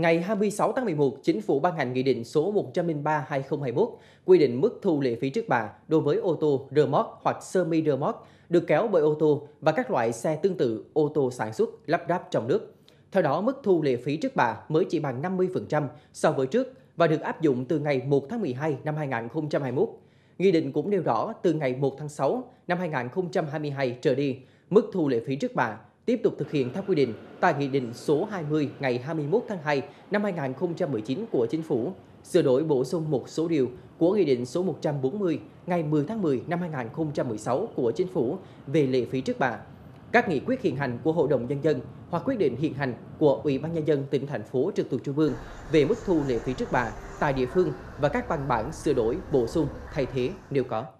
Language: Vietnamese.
Ngày 26 tháng 11, Chính phủ ban hành Nghị định số 103-2021 quy định mức thu lệ phí trước bạ đối với ô tô, rơ móc hoặc sơ mi rơ móc được kéo bởi ô tô và các loại xe tương tự ô tô sản xuất lắp ráp trong nước. Theo đó, mức thu lệ phí trước bạ mới chỉ bằng 50% so với trước và được áp dụng từ ngày 1 tháng 12 năm 2021. Nghị định cũng nêu rõ từ ngày 1 tháng 6 năm 2022 trở đi, mức thu lệ phí trước bạ tiếp tục thực hiện theo quy định tại Nghị định số 20 ngày 21 tháng 2 năm 2019 của Chính phủ, sửa đổi bổ sung một số điều của Nghị định số 140 ngày 10 tháng 10 năm 2016 của Chính phủ về lệ phí trước bạ. Các nghị quyết hiện hành của Hội đồng Nhân dân hoặc quyết định hiện hành của Ủy ban Nhân dân tỉnh, thành phố trực thuộc trung ương về mức thu lệ phí trước bạ tại địa phương và các văn bản sửa đổi, bổ sung, thay thế nếu có.